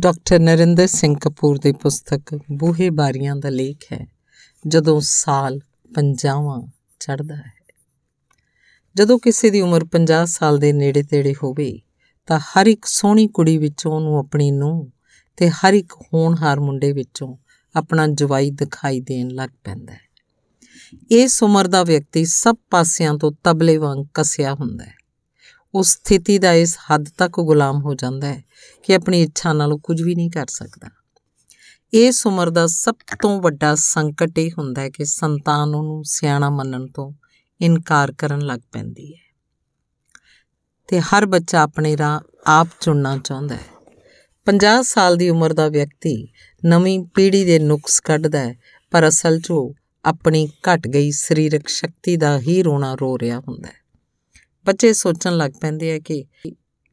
doctor Narinder Singh Kapoor ਦੀ ਪੁਸਤਕ ਬੂਹੇ ਬਾਰੀਆਂ ਦਾ ਲੇਖ ਹੈ ਜਦੋਂ ਸਾਲ 50ਵਾਂ ਚੜਦਾ ਹੈ ਜਦੋਂ ਕਿਸੇ ਦੀ ਉਮਰ 50 ਸਾਲ ਦੇ ਨੇੜੇ-ਤੇੜੇ ਹੋਵੇ ਤਾਂ ਹਰ ਇੱਕ ਸੋਹਣੀ ਕੁੜੀ ਵਿੱਚੋਂ ਉਹਨੂੰ ਆਪਣੀ ਨੂੰ ਤੇ ਹਰ ਇੱਕ ਹੋਣਹਾਰ ਮੁੰਡੇ ਵਿੱਚੋਂ ਆਪਣਾ ਜਵਾਈ ਦਿਖਾਈ ਦੇਣ ਲੱਗ ਪੈਂਦਾ ਹੈ ਇਸ ਉਮਰ ਦਾ ਵਿਅਕਤੀ ਸਭ ਪਾਸਿਆਂ ਤੋਂ ਤਬਲੇ ਵਾਂਗ ਕਸਿਆ ਹੁੰਦਾ ਹੈ ਉਸ ਸਥਿਤੀ ਦਾ ਇਸ ਹੱਦ ਤੱਕ ਗੁਲਾਮ ਹੋ ਜਾਂਦਾ ਹੈ ਕਿ ਆਪਣੀ ਇੱਛਾ ਨਾਲ ਕੁਝ ਵੀ ਨਹੀਂ ਕਰ ਸਕਦਾ ਇਹ ਉਮਰ ਦਾ ਸਭ ਤੋਂ ਵੱਡਾ ਸੰਕਟ ਇਹ ਹੁੰਦਾ ਹੈ ਕਿ ਸੰਤਾਨ ਨੂੰ ਸਿਆਣਾ ਮੰਨਣ ਤੋਂ ਇਨਕਾਰ ਕਰਨ ਲੱਗ ਪੈਂਦੀ ਹੈ ਤੇ ਹਰ ਬੱਚਾ ਆਪਣੇ ਰਾਹ ਆਪ ਚੁਣਨਾ ਚਾਹੁੰਦਾ ਹੈ 50 ਸਾਲ ਦੀ ਉਮਰ ਦਾ ਵਿਅਕਤੀ ਨਵੀਂ ਪੀੜ੍ਹੀ ਦੇ ਨੁਕਸ ਕੱਢਦਾ ਹੈ ਪਰ ਅਸਲ 'ਚ ਆਪਣੀ ਘਟ ਗਈ ਸਰੀਰਕ ਸ਼ਕਤੀ ਦਾ ਹੀ ਰੋਣਾ ਰੋ ਰਿਹਾ ਹੁੰਦਾ ਹੈ ਬੱਚੇ ਸੋਚਣ ਲੱਗ ਪੈਂਦੇ ਆ ਕਿ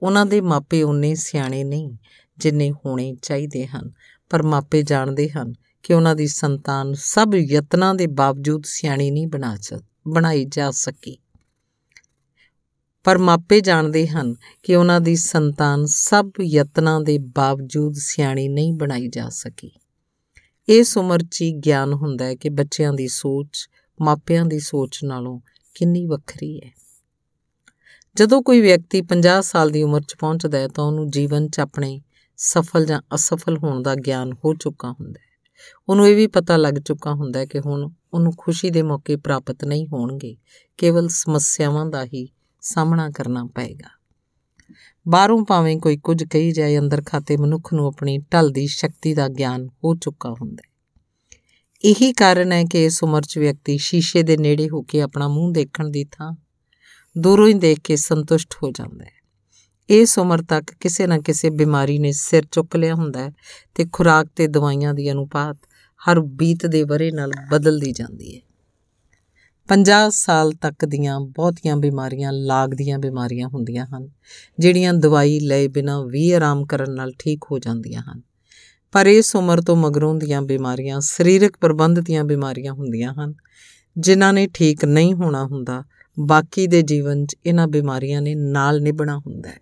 ਉਹਨਾਂ ਦੇ ਮਾਪੇ ਉਨੇ ਸਿਆਣੇ ਨਹੀਂ ਜਿੰਨੇ ਹੋਣੇ ਚਾਹੀਦੇ ਹਨ ਪਰ ਮਾਪੇ ਜਾਣਦੇ ਹਨ ਕਿ ਉਹਨਾਂ ਦੀ ਸੰਤਾਨ ਸਭ ਯਤਨਾਂ ਦੇ ਬਾਵਜੂਦ ਸਿਆਣੀ ਨਹੀਂ ਬਣਾ ਬਣਾਈ ਜਾ ਸਕੀ ਪਰ ਮਾਪੇ ਜਾਣਦੇ ਹਨ ਕਿ ਉਹਨਾਂ ਦੀ ਸੰਤਾਨ ਸਭ ਯਤਨਾਂ ਦੇ ਬਾਵਜੂਦ ਸਿਆਣੀ ਨਹੀਂ ਬਣਾਈ ਜਾ ਸਕੀ ਇਸ ਉਮਰ 'ਚ ਹੀ ਗਿਆਨ ਹੁੰਦਾ ਹੈ ਕਿ ਬੱਚਿਆਂ ਦੀ ਸੋਚ ਮਾਪਿਆਂ ਦੀ ਸੋਚ ਨਾਲੋਂ ਕਿੰਨੀ ਵੱਖਰੀ ਹੈ ਜਦੋਂ ਕੋਈ ਵਿਅਕਤੀ 50 ਸਾਲ ਦੀ ਉਮਰ 'ਚ ਪਹੁੰਚਦਾ ਹੈ ਤਾਂ ਉਹਨੂੰ ਜੀਵਨ 'ਚ ਆਪਣੇ ਸਫਲ ਜਾਂ ਅਸਫਲ ਹੋਣ ਦਾ ਗਿਆਨ ਹੋ ਚੁੱਕਾ ਹੁੰਦਾ ਹੈ ਉਹਨੂੰ ਇਹ ਵੀ ਪਤਾ ਲੱਗ ਚੁੱਕਾ ਹੁੰਦਾ ਹੈ ਕਿ ਹੁਣ ਉਹਨੂੰ ਖੁਸ਼ੀ ਦੇ ਮੌਕੇ ਪ੍ਰਾਪਤ ਨਹੀਂ ਹੋਣਗੇ ਕੇਵਲ ਸਮੱਸਿਆਵਾਂ ਦਾ ਹੀ ਸਾਹਮਣਾ ਕਰਨਾ ਪਏਗਾ ਬਾਹਰੋਂ ਭਾਵੇਂ ਕੋਈ ਕੁਝ ਕਹੀ ਜਾਏ ਅੰਦਰ ਖਾਤੇ ਮਨੁੱਖ ਨੂੰ ਆਪਣੀ ਢਲ ਦੀ ਸ਼ਕਤੀ ਦਾ ਗਿਆਨ ਹੋ ਚੁੱਕਾ ਹੁੰਦਾ ਹੈ ਇਹੀ ਕਾਰਨ ਹੈ ਕਿ ਇਸ ਉਮਰ 'ਚ ਵਿਅਕਤੀ ਸ਼ੀਸ਼ੇ ਦੇ ਨੇੜੇ ਹੋ ਕੇ ਆਪਣਾ ਮੂੰਹ ਦੇਖਣ ਦੀ ਥਾਂ ਦੂਰੋਂ ਹੀ ਦੇਖ ਕੇ ਸੰਤੁਸ਼ਟ ਹੋ ਜਾਂਦਾ ਹੈ ਇਸ ਉਮਰ ਤੱਕ ਕਿਸੇ ਨਾ ਕਿਸੇ ਬਿਮਾਰੀ ਨੇ ਸਿਰ ਚੁੱਕ ਲਿਆ ਹੁੰਦਾ ਹੈ ਤੇ ਖੁਰਾਕ ਤੇ ਦਵਾਈਆਂ ਦੀ ਅਨੁਪਾਤ ਹਰ ਬੀਤ ਦੇ ਬਰੇ ਨਾਲ ਬਦਲਦੀ ਜਾਂਦੀ ਹੈ 50 ਸਾਲ ਤੱਕ ਦੀਆਂ ਬਹੁਤੀਆਂ ਬਿਮਾਰੀਆਂ ਲਾਗ ਦੀਆਂ ਬਿਮਾਰੀਆਂ ਹੁੰਦੀਆਂ ਹਨ ਜਿਹੜੀਆਂ ਦਵਾਈ ਲਏ ਬਿਨਾ ਵੀ ਆਰਾਮ ਕਰਨ ਨਾਲ ਠੀਕ ਹੋ ਜਾਂਦੀਆਂ ਹਨ ਪਰ ਇਸ ਉਮਰ ਤੋਂ ਮਗਰੋਂ ਦੀਆਂ ਬਿਮਾਰੀਆਂ ਸਰੀਰਕ ਪ੍ਰਬੰਧ ਦੀਆਂ ਬਿਮਾਰੀਆਂ ਹੁੰਦੀਆਂ ਹਨ ਜਿਨ੍ਹਾਂ ਨੇ ਠੀਕ ਨਹੀਂ ਹੋਣਾ ਹੁੰਦਾ ਬਾਕੀ ਦੇ ਜੀਵਨ 'ਚ ਇਹਨਾਂ ਬਿਮਾਰੀਆਂ ਨੇ ਨਾਲ ਨਿਭਣਾ ਹੁੰਦਾ ਹੈ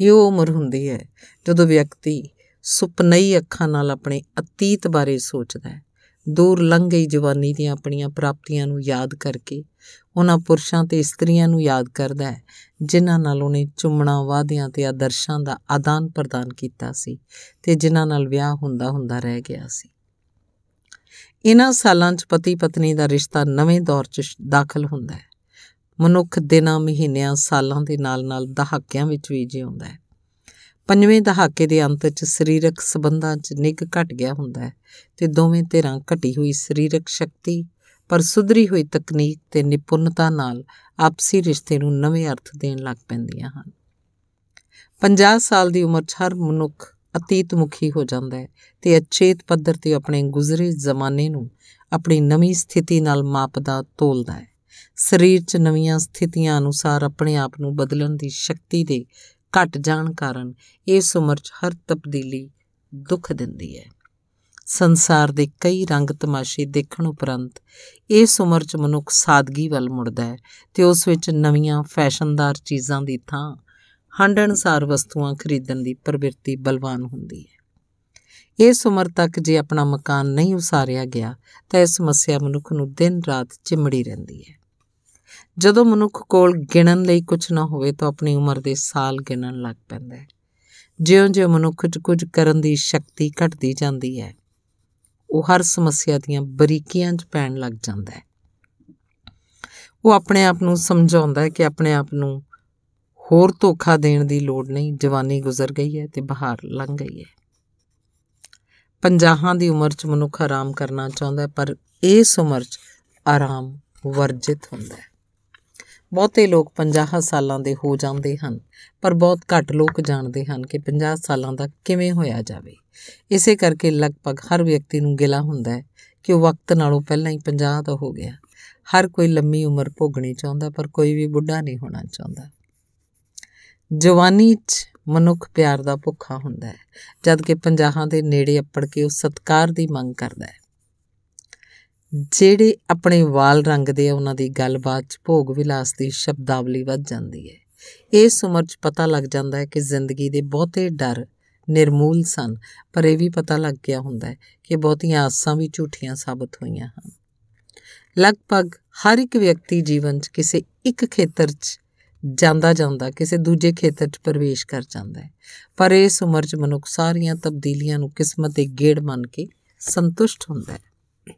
ਇਹ ਉਹ ਉਮਰ ਹੁੰਦੀ ਹੈ ਜਦੋਂ ਵਿਅਕਤੀ ਸੁਪਨਈ ਅੱਖਾਂ ਨਾਲ ਆਪਣੇ ਅਤੀਤ ਬਾਰੇ ਸੋਚਦਾ ਹੈ ਦੂਰ ਲੰਘ ਗਈ ਜਵਾਨੀ ਦੀਆਂ ਆਪਣੀਆਂ ਪ੍ਰਾਪਤੀਆਂ ਨੂੰ ਯਾਦ ਕਰਕੇ ਉਹਨਾਂ ਪੁਰਸ਼ਾਂ ਤੇ ਇਸਤਰੀਆਂ ਨੂੰ ਯਾਦ ਕਰਦਾ ਹੈ ਜਿਨ੍ਹਾਂ ਨਾਲ ਉਹਨੇ ਚੁੰਮਣਾ ਵਾਅਦਿਆਂ ਤੇ ਆਦਰਸ਼ਾਂ ਦਾ ਆਦਾਨ ਪ੍ਰਦਾਨ ਕੀਤਾ ਸੀ ਤੇ ਜਿਨ੍ਹਾਂ ਨਾਲ ਵਿਆਹ ਹੁੰਦਾ ਹੁੰਦਾ ਰਹਿ ਗਿਆ ਸੀ ਇਹਨਾਂ ਸਾਲਾਂ 'ਚ ਪਤੀ ਪਤਨੀ ਦਾ ਰਿਸ਼ਤਾ ਨਵੇਂ ਦੌਰ 'ਚ ਦਾਖਲ ਹੁੰਦਾ ਹੈ ਮਨੁੱਖ ਦਿਨਾਂ ਮਹੀਨਿਆਂ ਸਾਲਾਂ ਦੇ ਨਾਲ-ਨਾਲ ਦਹਾਕਿਆਂ ਵਿੱਚ ਵੀ ਜਿਉਂਦਾ ਹੈ ਪੰਜਵੇਂ ਦਹਾਕੇ ਦੇ ਅੰਤ 'ਚ ਸਰੀਰਕ ਸਬੰਧਾਂ 'ਚ ਨਿੱਘ ਘਟ ਗਿਆ ਹੁੰਦਾ ਹੈ ਤੇ ਦੋਵੇਂ ਧਿਰਾਂ ਘਟੀ ਹੋਈ ਸਰੀਰਕ ਸ਼ਕਤੀ ਪਰ ਸੁਧਰੀ ਹੋਈ ਤਕਨੀਕ ਤੇ ਨਿਪੁੰਨਤਾ ਨਾਲ ਆਪਸੀ ਰਿਸ਼ਤੇ ਨੂੰ ਨਵੇਂ ਅਰਥ ਦੇਣ ਲੱਗ ਪੈਂਦੀਆਂ ਹਨ 50 ਸਾਲ ਦੀ ਉਮਰ 'ਚ ਹਰ ਮਨੁੱਖ ਅਤੀਤ ਮੁਖੀ ਹੋ ਜਾਂਦਾ ਹੈ ਤੇ ਅਚੇਤ ਪੱਧਰ ਤੇ ਆਪਣੇ ਗੁਜ਼ਰੇ ਜ਼ਮਾਨੇ ਨੂੰ ਆਪਣੀ ਨਵੀਂ ਸਥਿਤੀ ਨਾਲ ਮਾਪਦਾ ਤੋਲਦਾ ਹੈ ਸਰੀਰ 'ਚ ਨਵੀਆਂ ਸਥਿਤੀਆਂ ਅਨੁਸਾਰ ਆਪਣੇ ਆਪ ਨੂੰ ਬਦਲਣ ਦੀ ਸ਼ਕਤੀ ਦੇ ਘਟ ਜਾਣ ਕਾਰਨ ਇਸ ਉਮਰ 'ਚ ਹਰ ਤਬਦੀਲੀ ਦੁੱਖ ਦਿੰਦੀ ਹੈ ਸੰਸਾਰ ਦੇ ਕਈ ਰੰਗ ਤਮਾਸ਼ੇ ਦੇਖਣ ਉਪਰੰਤ ਇਸ ਉਮਰ 'ਚ ਮਨੁੱਖ ਸਾਦਗੀ ਵੱਲ ਮੁੜਦਾ ਹੈ ਤੇ ਉਸ ਵਿੱਚ ਨਵੀਆਂ ਫੈਸ਼ਨਦਾਰ ਚੀਜ਼ਾਂ ਦੀ ਥਾਂ ਹੰਡ ਅਨਸਾਰ ਵਸਤੂਆਂ ਖਰੀਦਣ ਦੀ ਪ੍ਰਵਿਰਤੀ ਬਲਵਾਨ ਹੁੰਦੀ ਹੈ ਇਸ ਉਮਰ ਤੱਕ ਜੇ ਆਪਣਾ ਮਕਾਨ ਨਹੀਂ ਉਸਾਰਿਆ ਗਿਆ ਤਾਂ ਇਹ ਸਮੱਸਿਆ ਮਨੁੱਖ ਨੂੰ ਦਿਨ ਰਾਤ ਚਿਮੜੀ ਰਹਿੰਦੀ ਹੈ ਜਦੋਂ ਮਨੁੱਖ ਕੋਲ ਗਿਣਨ ਲਈ ਕੁਝ ਨਾ ਹੋਵੇ ਤਾਂ ਆਪਣੀ ਉਮਰ ਦੇ ਸਾਲ ਗਿਣਨ ਲੱਗ ਪੈਂਦਾ ਹੈ ਜਿਉਂ-ਜਿਉਂ ਮਨੁੱਖ 'ਚ ਕੁਝ ਕਰਨ ਦੀ ਸ਼ਕਤੀ ਘਟਦੀ ਜਾਂਦੀ ਹੈ ਉਹ ਹਰ ਸਮੱਸਿਆ ਦੀਆਂ ਬਰੀਕੀਆਂ 'ਚ ਪੈਣ ਲੱਗ ਜਾਂਦਾ ਹੈ ਉਹ ਆਪਣੇ ਆਪ ਨੂੰ ਸਮਝਾਉਂਦਾ ਹੈ ਕਿ ਆਪਣੇ ਆਪ ਨੂੰ ਹੋਰ ਧੋਖਾ ਦੇਣ ਦੀ ਲੋੜ ਨਹੀਂ ਜਵਾਨੀ ਗੁਜ਼ਰ ਗਈ ਹੈ ਤੇ ਬਹਾਰ ਲੰਘ ਗਈ ਹੈ ਪੰਜਾਹਾਂ ਦੀ ਉਮਰ 'ਚ ਮਨੁੱਖ ਆਰਾਮ ਕਰਨਾ ਚਾਹੁੰਦਾ ਹੈ ਪਰ ਇਸ ਉਮਰ 'ਚ ਆਰਾਮ ਵਰਜਿਤ ਹੁੰਦਾ ਹੈ ਬਹੁਤੇ ਲੋਕ 50 ਸਾਲਾਂ ਦੇ ਹੋ ਜਾਂਦੇ ਹਨ ਪਰ ਬਹੁਤ ਘੱਟ ਲੋਕ ਜਾਣਦੇ ਹਨ ਕਿ 50 ਸਾਲਾਂ ਦਾ ਕਿਵੇਂ ਹੋਇਆ ਜਾਵੇ ਇਸੇ ਕਰਕੇ ਲਗਭਗ ਹਰ ਵਿਅਕਤੀ ਨੂੰ ਗਿਲਾ ਹੁੰਦਾ ਹੈ ਕਿ ਉਹ ਵਕਤ ਨਾਲੋਂ ਪਹਿਲਾਂ ਹੀ 50 ਦਾ ਹੋ ਗਿਆ ਹਰ ਕੋਈ ਲੰਮੀ ਉਮਰ ਭੋਗਣੀ ਚਾਹੁੰਦਾ ਪਰ ਕੋਈ ਵੀ ਬੁੱਢਾ ਨਹੀਂ ਹੋਣਾ ਚਾਹੁੰਦਾ ਜਵਾਨੀ 'ਚ ਮਨੁੱਖ ਪਿਆਰ ਦਾ ਭੁੱਖਾ ਹੁੰਦਾ ਹੈ ਜਦ ਕਿ ਪੰਜਾਹਾਂ ਦੇ ਨੇੜੇ ਅੱਪੜ ਕੇ ਉਹ ਸਤਕਾਰ ਦੀ ਮੰਗ ਕਰਦਾ ਹੈ ਜਿਹੜੇ ਆਪਣੇ ਵਾਲ ਰੰਗਦੇ ਆ ਉਹਨਾਂ ਦੀ ਗੱਲਬਾਤ 'ਚ ਭੋਗ ਵਿਲਾਸ ਦੀ ਸ਼ਬਦਾਵਲੀ ਵੱਧ ਜਾਂਦੀ ਹੈ ਇਸ ਉਮਰ 'ਚ ਪਤਾ ਲੱਗ ਜਾਂਦਾ ਹੈ ਕਿ ਜ਼ਿੰਦਗੀ ਦੇ ਬਹੁਤੇ ਡਰ ਨਿਰਮੂਲ ਸਨ ਪਰ ਇਹ ਵੀ ਪਤਾ ਲੱਗ ਗਿਆ ਹੁੰਦਾ ਹੈ ਕਿ ਬਹੁਤੀਆਂ ਆਸਾਂ ਵੀ ਝੂਠੀਆਂ ਸਾਬਤ ਹੋਈਆਂ ਹਨ ਲਗਭਗ ਹਰ ਇੱਕ ਵਿਅਕਤੀ ਜੀਵਨ 'ਚ ਕਿਸੇ ਇੱਕ ਖੇਤਰ 'ਚ ਜਾਂਦਾ ਜਾਂਦਾ ਕਿਸੇ ਦੂਜੇ ਖੇਤਰ 'ਚ ਪ੍ਰਵੇਸ਼ ਕਰ ਜਾਂਦਾ ਹੈ ਪਰ ਇਸ ਉਮਰ 'ਚ ਮਨੁੱਖ ਸਾਰੀਆਂ ਤਬਦੀਲੀਆਂ ਨੂੰ ਕਿਸਮਤ ਦੇ ਗੇੜ ਮੰਨ ਕੇ ਸੰਤੁਸ਼ਟ ਹੁੰਦਾ ਹੈ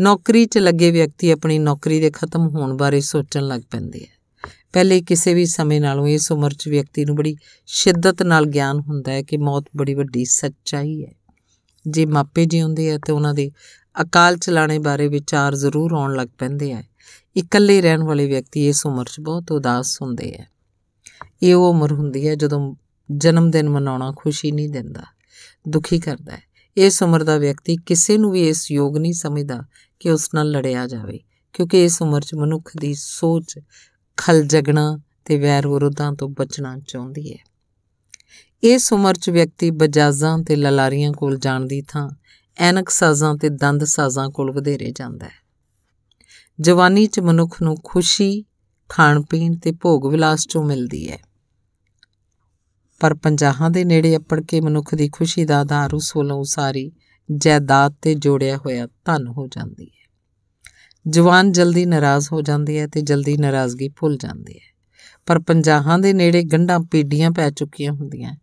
ਨੌਕਰੀ 'ਚ ਲੱਗੇ ਵਿਅਕਤੀ ਆਪਣੀ ਨੌਕਰੀ ਦੇ ਖਤਮ ਹੋਣ ਬਾਰੇ ਸੋਚਣ ਲੱਗ ਪੈਂਦੇ ਹੈ ਪਹਿਲੇ ਕਿਸੇ ਵੀ ਸਮੇਂ ਨਾਲੋਂ ਇਸ ਉਮਰ 'ਚ ਵਿਅਕਤੀ ਨੂੰ ਬੜੀ ਸ਼ਿੱਦਤ ਨਾਲ ਗਿਆਨ ਹੁੰਦਾ ਹੈ ਕਿ ਮੌਤ ਬੜੀ ਵੱਡੀ ਸੱਚਾਈ ਹੈ ਜੇ ਮਾਪੇ ਜਿਉਂਦੇ ਆ ਤੇ ਉਹਨਾਂ ਦੇ ਅਕਾਲ ਚਲਾਣੇ ਬਾਰੇ ਵਿਚਾਰ ਜ਼ਰੂਰ ਆਉਣ ਲੱਗ ਪੈਂਦੇ ਆ ਇਕੱਲੇ ਰਹਿਣ ਵਾਲੇ ਵਿਅਕਤੀ ਇਸ ਉਮਰ 'ਚ ਬਹੁਤ ਉਦਾਸ ਹੁੰਦੇ ਆ ਇਹ ਉਹ ਉਮਰ ਹੁੰਦੀ ਹੈ ਜਦੋਂ ਜਨਮ ਦਿਨ ਮਨਾਉਣਾ ਖੁਸ਼ੀ ਨਹੀਂ ਦਿੰਦਾ ਦੁਖੀ ਕਰਦਾ ਹੈ ਇਸ ਉਮਰ ਦਾ ਵਿਅਕਤੀ ਕਿਸੇ ਨੂੰ ਵੀ ਇਸ ਯੋਗ ਨਹੀਂ ਸਮਝਦਾ ਕਿ ਉਸ ਨਾਲ ਲੜਿਆ ਜਾਵੇ ਕਿਉਂਕਿ ਇਸ ਉਮਰ 'ਚ ਮਨੁੱਖ ਦੀ ਸੋਚ ਖਲ ਜਗਣਾ ਤੇ ਵੈਰ ਵਿਰੋਧਾਂ ਤੋਂ ਬਚਣਾ ਚਾਹੁੰਦੀ ਹੈ ਇਸ ਉਮਰ 'ਚ ਵਿਅਕਤੀ ਬਜਾਜ਼ਾਂ ਤੇ ਲਲਾਰੀਆਂ ਕੋਲ ਜਾਣ ਦੀ ਥਾਂ ਐਨਕ ਸਾਜ਼ਾਂ ਤੇ ਦੰਦ ਸਾਜ਼ਾਂ ਕੋਲ ਵਧੇਰੇ ਜਾਂਦਾ ਹੈ ਜਵਾਨੀ 'ਚ ਮਨੁੱਖ ਨੂੰ ਖੁਸ਼ੀ ਖਾਣ ਪੀਣ ਤੇ ਭੋਗ ਵਿਲਾਸ 'ਚੋਂ ਮਿਲਦੀ ਹੈ ਪਰ ਪੰਜਾਹਾਂ ਦੇ ਨੇੜੇ ਅੱਪੜ ਕੇ ਮਨੁੱਖ ਦੀ ਖੁਸ਼ੀ ਦਾ ਆਧਾਰ ਉਸ ਵੱਲੋਂ ਸਾਰੀ ਜਾਇਦਾਦ ਤੇ ਜੋੜਿਆ ਹੋਇਆ ਧਨ ਹੋ ਜਾਂਦੀ ਹੈ ਜਵਾਨ ਜਲਦੀ ਨਾਰਾਜ਼ ਹੋ ਜਾਂਦੀ ਹੈ ਤੇ ਜਲਦੀ ਨਾਰਾਜ਼ਗੀ ਭੁੱਲ ਜਾਂਦੀ ਹੈ ਪਰ ਪੰਜਾਹਾਂ ਦੇ ਨੇੜੇ ਗੰਢਾਂ ਪੀੜੀਆਂ ਪੈ ਚੁੱਕੀਆਂ ਹੁੰਦੀਆਂ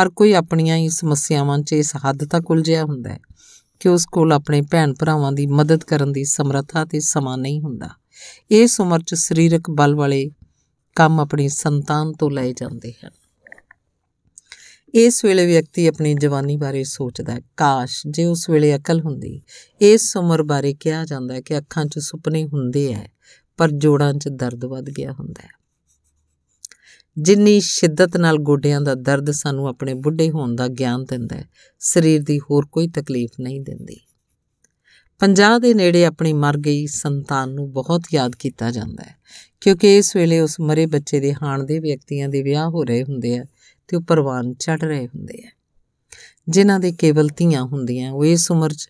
ਹਰ ਕੋਈ ਆਪਣੀਆਂ ਹੀ ਸਮੱਸਿਆਵਾਂ 'ਚ ਇਸ ਹੱਦ ਤੱਕ ਉਲਝਿਆ ਹੁੰਦਾ ਹੈ ਕਿ ਉਸ ਕੋਲ ਆਪਣੇ ਭੈਣ ਭਰਾਵਾਂ ਦੀ ਮਦਦ ਕਰਨ ਦੀ ਸਮਰੱਥਾ ਤੇ ਸਮਾਂ ਨਹੀਂ ਹੁੰਦਾ ਇਸ ਉਮਰ 'ਚ ਸਰੀਰਕ ਬਲ ਵਾਲੇ ਕੰਮ ਆਪਣੀ ਸੰਤਾਨ ਤੋਂ ਲਏ ਜਾਂਦੇ ਹਨ ਇਸ ਵੇਲੇ ਵਿਅਕਤੀ ਆਪਣੀ ਜਵਾਨੀ ਬਾਰੇ ਸੋਚਦਾ ਹੈ ਕਾਸ਼ ਜੇ ਉਸ ਵੇਲੇ ਅਕਲ ਹੁੰਦੀ ਇਸ ਉਮਰ ਬਾਰੇ ਕਿਹਾ ਜਾਂਦਾ ਹੈ ਕਿ ਅੱਖਾਂ 'ਚ ਸੁਪਨੇ ਹੁੰਦੇ ਐ ਪਰ ਜੋੜਾਂ 'ਚ ਦਰਦ ਵੱਧ ਗਿਆ ਹੁੰਦਾ ਹੈ ਜਿੰਨੀ ਸ਼ਿੱਦਤ ਨਾਲ ਗੋਡਿਆਂ ਦਾ ਦਰਦ ਸਾਨੂੰ ਆਪਣੇ ਬੁੱਢੇ ਹੋਣ ਦਾ ਗਿਆਨ ਦਿੰਦਾ ਹੈ ਸਰੀਰ ਦੀ ਹੋਰ ਕੋਈ ਤਕਲੀਫ ਨਹੀਂ ਦਿੰਦੀ 50 ਦੇ ਨੇੜੇ ਆਪਣੀ ਮਰ ਗਈ ਸੰਤਾਨ ਨੂੰ ਬਹੁਤ ਯਾਦ ਕੀਤਾ ਜਾਂਦਾ ਹੈ ਕਿਉਂਕਿ ਇਸ ਵੇਲੇ ਉਸ ਮਰੇ ਬੱਚੇ ਦੇ ਹਾਣ ਦੇ ਵਿਅਕਤੀਆਂ ਦੇ ਵਿਆਹ ਹੋ ਰਹੇ ਹੁੰਦੇ ਆ ਤੇ ਉਹ ਪਰਵਾਨ ਚੜ ਰਹੇ ਹੁੰਦੇ ਆ ਜਿਨ੍ਹਾਂ ਦੇ ਕੇਵਲ ਧੀਆਂ ਹੁੰਦੀਆਂ ਉਹ ਇਸ ਉਮਰ 'ਚ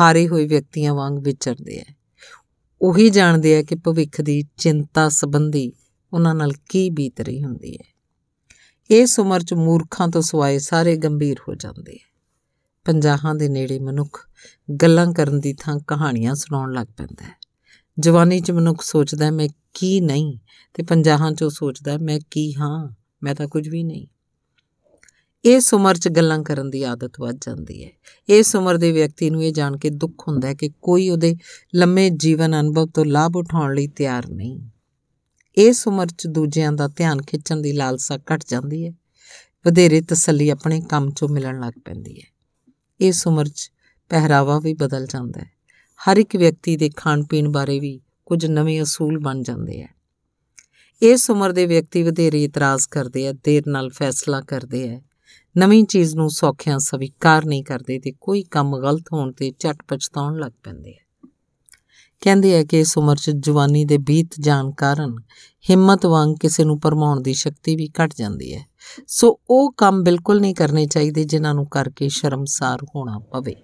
ਹਾਰੇ ਹੋਏ ਵਿਅਕਤੀਆਂ ਵਾਂਗ ਵਿਚਰਦੇ ਆ ਉਹੀ ਜਾਣਦੇ ਆ ਕਿ ਭਵਿੱਖ ਦੀ ਚਿੰਤਾ ਸੰਬੰਧੀ ਉਹਨਾਂ ਨਾਲ ਕੀ ਬੀਤ ਰਹੀ ਹੁੰਦੀ ਹੈ ਇਸ ਉਮਰ 'ਚ ਮੂਰਖਾਂ ਤੋਂ ਸਵਾਏ ਸਾਰੇ ਗੰਭੀਰ ਹੋ ਜਾਂਦੇ ਆ ਪੰਜਾਹਾਂ ਦੇ ਨੇੜੇ ਮਨੁੱਖ ਗੱਲਾਂ ਕਰਨ ਦੀ ਥਾਂ ਕਹਾਣੀਆਂ ਸੁਣਾਉਣ ਲੱਗ ਪੈਂਦਾ ਹੈ ਜਵਾਨੀ 'ਚ ਮਨੁੱਖ ਸੋਚਦਾ ਮੈਂ ਕੀ ਨਹੀਂ ਤੇ ਪੰਜਾਹਾਂ 'ਚ ਉਹ ਸੋਚਦਾ ਮੈਂ ਕੀ ਹਾਂ ਮੈਂ ਤਾਂ ਕੁਝ ਵੀ ਨਹੀਂ ਇਸ ਉਮਰ 'ਚ ਗੱਲਾਂ ਕਰਨ ਦੀ ਆਦਤ ਵੱਜ ਜਾਂਦੀ ਹੈ ਇਸ ਉਮਰ ਦੇ ਵਿਅਕਤੀ ਨੂੰ ਇਹ ਜਾਣ ਕੇ ਦੁੱਖ ਹੁੰਦਾ ਹੈ ਕਿ ਕੋਈ ਉਹਦੇ ਲੰਮੇ ਜੀਵਨ ਅਨੁਭਵ ਤੋਂ ਲਾਭ ਉਠਾਉਣ ਲਈ ਤਿਆਰ ਨਹੀਂ ਇਸ ਉਮਰ 'ਚ ਦੂਜਿਆਂ ਦਾ ਧਿਆਨ ਖਿੱਚਣ ਦੀ ਲਾਲਸਾ ਘਟ ਜਾਂਦੀ ਹੈ ਵਧੇਰੇ ਤਸੱਲੀ ਆਪਣੇ ਕੰਮ 'ਚੋਂ ਮਿਲਣ ਲੱਗ ਪੈਂਦੀ ਹੈ ਇਸ ਉਮਰ 'ਚ ਪਹਿਰਾਵਾ ਵੀ ਬਦਲ ਜਾਂਦਾ ਹੈ ਹਰ ਇੱਕ ਵਿਅਕਤੀ ਦੇ ਖਾਣ ਪੀਣ ਬਾਰੇ ਵੀ ਕੁਝ ਨਵੇਂ ਅਸੂਲ ਬਣ ਜਾਂਦੇ ਆ ਇਸ ਉਮਰ ਦੇ ਵਿਅਕਤੀ ਵਧੇਰੇ ਇਤਰਾਜ਼ ਕਰਦੇ ਆ ਦੇਰ ਨਾਲ ਫੈਸਲਾ ਕਰਦੇ ਆ ਨਵੀਂ ਚੀਜ਼ ਨੂੰ ਸੌਖਿਆਂ ਸਵੀਕਾਰ ਨਹੀਂ ਕਰਦੇ ਤੇ ਕੋਈ ਕੰਮ ਗਲਤ ਹੋਣ ਤੇ ਝਟ ਪਛਤਾਉਣ ਲੱਗ ਪੈਂਦੇ ਆ ਕਹਿੰਦੇ ਆ ਕਿ ਇਸ ਉਮਰ 'ਚ ਜਵਾਨੀ ਦੇ ਬੀਤ ਜਾਣ ਕਾਰਨ ਹਿੰਮਤ ਵਾਂਗ ਕਿਸੇ ਨੂੰ ਪਰਮਾਉਣ ਦੀ ਸ਼ਕਤੀ ਵੀ ਘਟ ਜਾਂਦੀ ਹੈ ਸੋ ਉਹ ਕੰਮ ਬਿਲਕੁਲ ਨਹੀਂ ਕਰਨੇ ਚਾਹੀਦੇ ਜਿਨ੍ਹਾਂ ਨੂੰ ਕਰਕੇ ਸ਼ਰਮਸਾਰ ਹੋਣਾ ਪਵੇ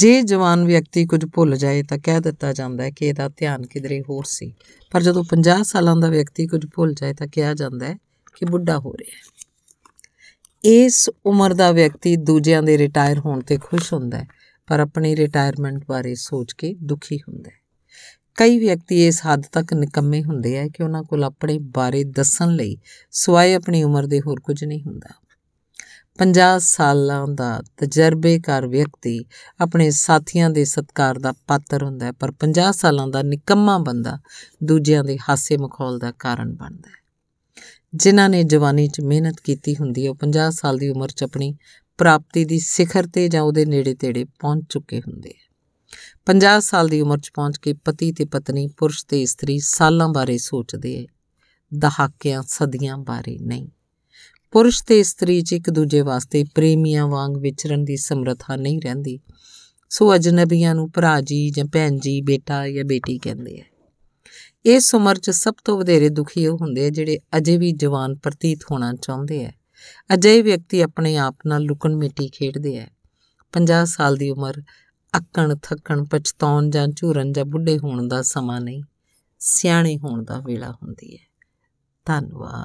ਜੇ ਜਵਾਨ ਵਿਅਕਤੀ ਕੁਝ ਭੁੱਲ ਜਾਏ ਤਾਂ ਕਹਿ ਦਿੱਤਾ ਜਾਂਦਾ ਹੈ ਕਿ ਇਹਦਾ ਧਿਆਨ ਕਿਧਰੇ ਹੋਰ ਸੀ ਪਰ ਜਦੋਂ 50 ਸਾਲਾਂ ਦਾ ਵਿਅਕਤੀ ਕੁਝ ਭੁੱਲ ਜਾਏ ਤਾਂ ਕਿਹਾ ਜਾਂਦਾ ਹੈ ਕਿ ਬੁੱਢਾ ਹੋ ਰਿਹਾ ਹੈ ਇਸ ਉਮਰ ਦਾ ਵਿਅਕਤੀ ਦੂਜਿਆਂ ਦੇ ਰਿਟਾਇਰ ਹੋਣ ਤੇ ਖੁਸ਼ ਹੁੰਦਾ ਹੈ ਪਰ ਆਪਣੀ ਰਿਟਾਇਰਮੈਂਟ ਬਾਰੇ ਸੋਚ ਕੇ ਦੁਖੀ ਹੁੰਦਾ ਹੈ ਕਈ ਵਿਅਕਤੀ ਇਸ ਹੱਦ ਤੱਕ ਨਿਕੰਮੇ ਹੁੰਦੇ ਆ ਕਿ ਉਹਨਾਂ ਕੋਲ ਆਪਣੇ ਬਾਰੇ ਦੱਸਣ ਲਈ ਸਿਵਾਏ ਆਪਣੀ ਉਮਰ ਦੇ ਹੋਰ ਕੁਝ ਨਹੀਂ ਹੁੰਦਾ 50 ਸਾਲਾਂ ਦਾ ਤਜਰਬੇਕਾਰ ਵਿਅਕਤੀ ਆਪਣੇ ਸਾਥੀਆਂ ਦੇ ਸਤਕਾਰ ਦਾ ਪਾਤਰ ਹੁੰਦਾ ਹੈ ਪਰ 50 ਸਾਲਾਂ ਦਾ ਨਿਕੰਮਾ ਬੰਦਾ ਦੂਜਿਆਂ ਦੇ ਹਾਸੇ ਮਖੌਲ ਦਾ ਕਾਰਨ ਬਣਦਾ ਹੈ ਜਿਨ੍ਹਾਂ ਨੇ ਜਵਾਨੀ 'ਚ ਮਿਹਨਤ ਕੀਤੀ ਹੁੰਦੀ ਹੈ ਉਹ 50 ਸਾਲ ਦੀ ਉਮਰ 'ਚ ਆਪਣੀ ਪ੍ਰਾਪਤੀ ਦੀ ਸਿਖਰ ਤੇ ਜਾਂ ਉਹਦੇ ਨੇੜੇ-ਤੇੜੇ ਪਹੁੰਚ ਚੁੱਕੇ ਹੁੰਦੇ ਆ 50 ਸਾਲ ਦੀ ਉਮਰ 'ਚ ਪਹੁੰਚ ਕੇ ਪਤੀ ਤੇ ਪਤਨੀ ਪੁਰਸ਼ ਤੇ ਇਸਤਰੀ ਸਾਲਾਂ ਬਾਰੇ ਸੋਚਦੇ ਐ ਦਹਾਕਿਆਂ ਸਦੀਆਂ ਬਾਰੇ ਨਹੀਂ ਪੁਰਸ਼ ਤੇ ਇਸਤਰੀ 'ਚ ਇੱਕ ਦੂਜੇ ਵਾਸਤੇ ਪ੍ਰੇਮੀਆਂ ਵਾਂਗ ਵਿਚਰਨ ਦੀ ਸਮਰੱਥਾ ਨਹੀਂ ਰਹਿੰਦੀ ਸੋ ਅਜਨਬੀਆਂ ਨੂੰ ਭਰਾ ਜੀ ਜਾਂ ਭੈਣ ਜੀ ਬੇਟਾ ਜਾਂ ਬੇਟੀ ਕਹਿੰਦੇ ਆ ਇਸ ਉਮਰ 'ਚ ਸਭ ਤੋਂ ਵਧੇਰੇ ਦੁਖੀ ਉਹ ਹੁੰਦੇ ਆ ਜਿਹੜੇ ਅਜੇ ਵੀ ਜਵਾਨ ਪ੍ਰਤੀਤ ਹੋਣਾ ਚਾਹੁੰਦੇ ਆ ਅਜੇ ਵਿਅਕਤੀ ਆਪਣੇ ਆਪ ਨਾਲ ਲੁਕਣ ਮਿੱਟੀ ਖੇਡਦੇ ਹੈ 50 ਸਾਲ ਦੀ ਉਮਰ ਅੱਕਣ ਥੱਕਣ ਪਛਤਾਉਣ ਜਾਂ ਝੂਰਨ ਜਾਂ ਬੁੱਢੇ ਹੋਣ ਦਾ ਸਮਾਂ ਨਹੀਂ ਸਿਆਣੇ ਹੋਣ ਦਾ ਵੇਲਾ ਹੁੰਦੀ ਹੈ ਧੰਨਵਾਦ